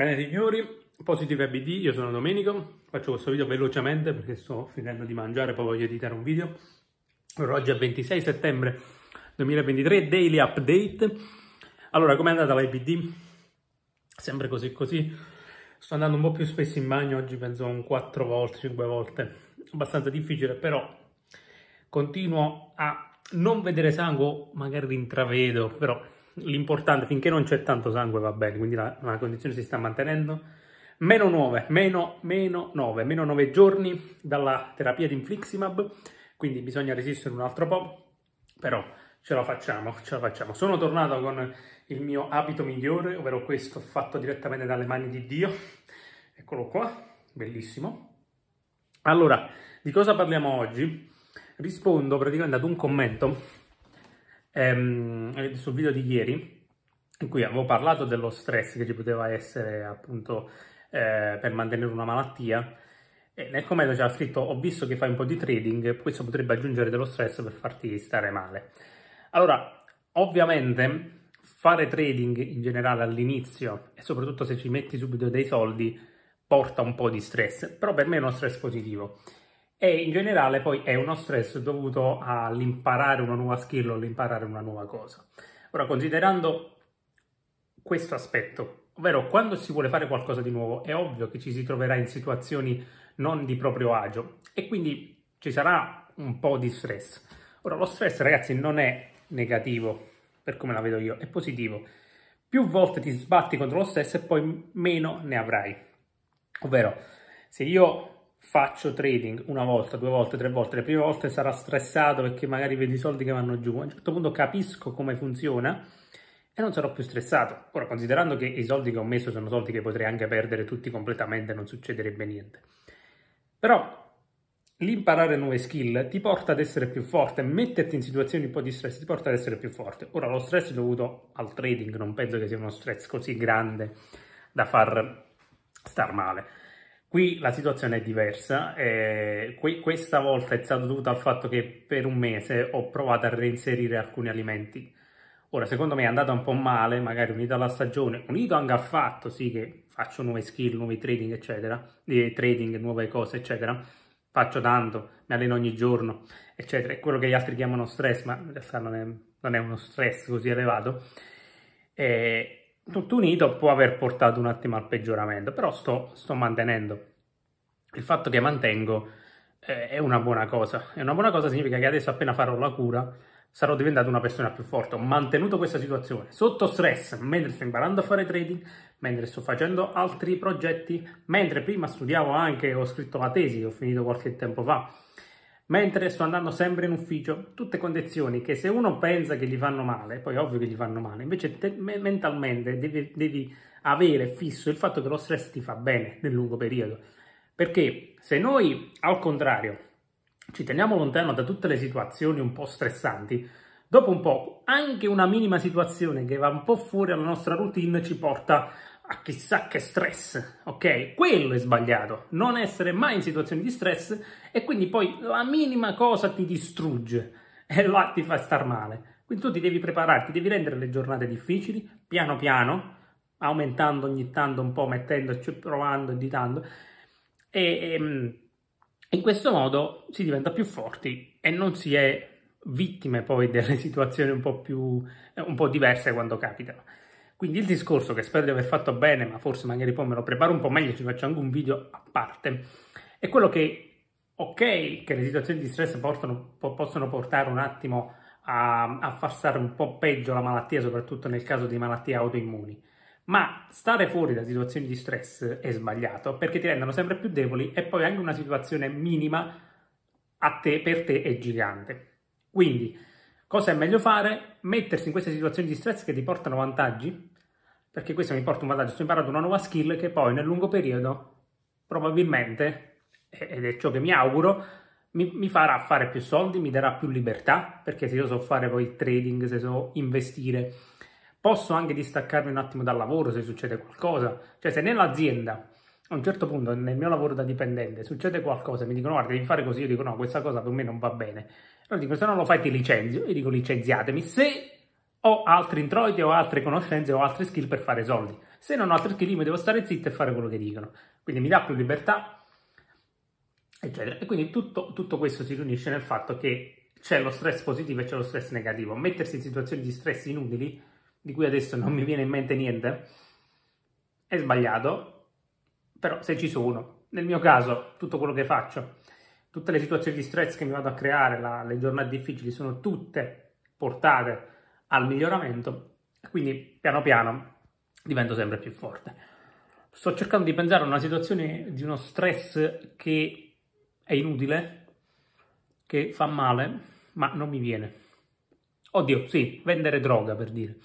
Bene signori, Positive ABD, io sono Domenico, faccio questo video velocemente perché sto finendo di mangiare poi voglio editare un video. Allora, oggi è 26 settembre 2023, daily update. Allora, com'è andata l'ABD? Sempre così così. Sto andando un po' più spesso in bagno, oggi penso un 4 volte, 5 volte. Abbastanza difficile, però continuo a non vedere sangue, magari intravedo, però l'importante finché non c'è tanto sangue va bene, quindi la, la condizione si sta mantenendo. Meno 9, meno, meno 9, meno 9 giorni dalla terapia di infliximab, quindi bisogna resistere un altro po', però ce la facciamo, ce la facciamo. Sono tornato con il mio abito migliore, ovvero questo fatto direttamente dalle mani di Dio, eccolo qua, bellissimo. Allora, di cosa parliamo oggi? Rispondo praticamente ad un commento ehm, sul video di ieri, in cui avevo parlato dello stress che ci poteva essere appunto eh, per mantenere una malattia, e nel commento c'era scritto ho visto che fai un po' di trading, questo potrebbe aggiungere dello stress per farti stare male. Allora, ovviamente fare trading in generale all'inizio e soprattutto se ci metti subito dei soldi porta un po' di stress, però per me è uno stress positivo e in generale poi è uno stress dovuto all'imparare una nuova skill o all'imparare una nuova cosa. Ora, considerando questo aspetto, ovvero quando si vuole fare qualcosa di nuovo, è ovvio che ci si troverà in situazioni non di proprio agio e quindi ci sarà un po' di stress. Ora, lo stress, ragazzi, non è negativo, per come la vedo io, è positivo. Più volte ti sbatti contro lo stress e poi meno ne avrai. Ovvero, se io faccio trading una volta, due volte, tre volte, le prime volte sarà stressato perché magari vedi i soldi che vanno giù, a un certo punto capisco come funziona e non sarò più stressato. Ora, considerando che i soldi che ho messo sono soldi che potrei anche perdere tutti completamente, non succederebbe niente. Però l'imparare nuove skill ti porta ad essere più forte, metterti in situazioni un po' di stress ti porta ad essere più forte. Ora, lo stress è dovuto al trading, non penso che sia uno stress così grande da far star male. Qui la situazione è diversa, eh, que questa volta è stata dovuta al fatto che per un mese ho provato a reinserire alcuni alimenti. Ora, secondo me è andata un po' male, magari unito alla stagione, unito anche al fatto, sì, che faccio nuove skill, nuovi trading, eccetera, di trading, nuove cose, eccetera, faccio tanto, mi alleno ogni giorno, eccetera, è quello che gli altri chiamano stress, ma in realtà non è, non è uno stress così elevato, eh, tutto unito può aver portato un attimo al peggioramento, però sto, sto mantenendo. Il fatto che mantengo eh, è una buona cosa. È una buona cosa significa che adesso appena farò la cura sarò diventato una persona più forte. Ho mantenuto questa situazione sotto stress, mentre sto imparando a fare trading, mentre sto facendo altri progetti, mentre prima studiavo anche, ho scritto la tesi, ho finito qualche tempo fa mentre sto andando sempre in ufficio, tutte condizioni che se uno pensa che gli fanno male, poi è ovvio che gli fanno male, invece te, mentalmente devi, devi avere fisso il fatto che lo stress ti fa bene nel lungo periodo. Perché se noi al contrario ci teniamo lontano da tutte le situazioni un po' stressanti, dopo un po' anche una minima situazione che va un po' fuori dalla nostra routine ci porta a chissà che stress, ok? Quello è sbagliato, non essere mai in situazioni di stress e quindi poi la minima cosa ti distrugge e là ti fa star male. Quindi tu ti devi prepararti, devi rendere le giornate difficili, piano piano, aumentando ogni tanto un po', mettendoci, provando, editando, e, e ehm, in questo modo si diventa più forti e non si è vittime poi delle situazioni un po' più, eh, un po' diverse quando capitano. Quindi il discorso che spero di aver fatto bene, ma forse magari poi me lo preparo un po' meglio, ci faccio anche un video a parte, è quello che, ok, che le situazioni di stress portano, po- possono portare un attimo a, a far stare un po' peggio la malattia, soprattutto nel caso di malattie autoimmuni, ma stare fuori da situazioni di stress è sbagliato perché ti rendono sempre più deboli e poi anche una situazione minima a te, per te è gigante. Quindi, cosa è meglio fare? Mettersi in queste situazioni di stress che ti portano vantaggi perché questo mi porta un vantaggio, sto imparando una nuova skill che poi nel lungo periodo probabilmente, ed è ciò che mi auguro, mi, mi, farà fare più soldi, mi darà più libertà, perché se io so fare poi trading, se so investire, posso anche distaccarmi un attimo dal lavoro se succede qualcosa, cioè se nell'azienda a un certo punto nel mio lavoro da dipendente succede qualcosa, mi dicono guarda devi fare così, io dico no, questa cosa per me non va bene, allora dico se non lo fai ti licenzio, io dico licenziatemi, se ho altri introiti, ho altre conoscenze, ho altre skill per fare soldi. Se non ho altre skill, mi devo stare zitto e fare quello che dicono. Quindi mi dà più libertà, eccetera. E quindi tutto, tutto questo si riunisce nel fatto che c'è lo stress positivo e c'è lo stress negativo. Mettersi in situazioni di stress inutili, di cui adesso non mi viene in mente niente, è sbagliato, però se ci sono, nel mio caso, tutto quello che faccio, tutte le situazioni di stress che mi vado a creare, la, le giornate difficili, sono tutte portate al miglioramento, quindi piano piano divento sempre più forte. Sto cercando di pensare a una situazione di uno stress che è inutile, che fa male, ma non mi viene. Oddio, sì, vendere droga per dire.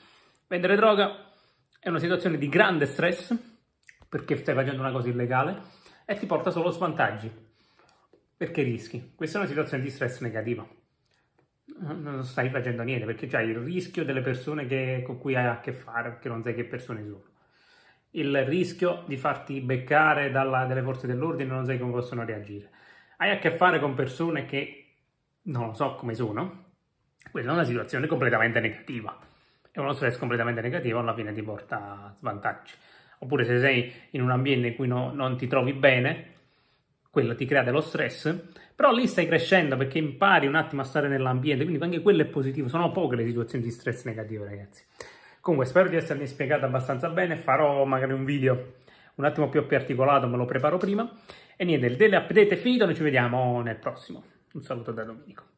Vendere droga è una situazione di grande stress perché stai facendo una cosa illegale e ti porta solo svantaggi perché rischi. Questa è una situazione di stress negativa. Eh, non stai facendo niente perché c'è il rischio delle persone che, con cui hai a che fare perché non sai che persone sono il rischio di farti beccare dalle forze dell'ordine non sai come possono reagire hai a che fare con persone che non lo so come sono quella è una situazione completamente negativa e uno stress completamente negativo alla fine ti porta svantaggi oppure se sei in un ambiente in cui no, non ti trovi bene quello ti crea dello stress, però lì stai crescendo perché impari un attimo a stare nell'ambiente, quindi anche quello è positivo, sono poche le situazioni di stress negativo, ragazzi. Comunque spero di essermi spiegato abbastanza bene, farò magari un video un attimo più articolato, me lo preparo prima. E niente, il daily update è finito, noi ci vediamo nel prossimo. Un saluto da Domenico.